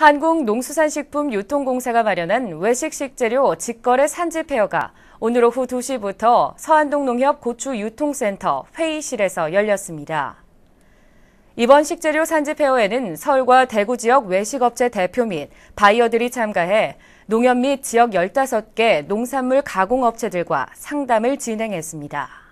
한국농수산식품유통공사가 마련한 외식식재료 직거래 산지 페어가 오늘 오후 2시부터 서한동 농협 고추유통센터 회의실에서 열렸습니다. 이번 식재료 산지 페어에는 서울과 대구 지역 외식업체 대표 및 바이어들이 참가해 농협 및 지역 15개 농산물 가공업체들과 상담을 진행했습니다.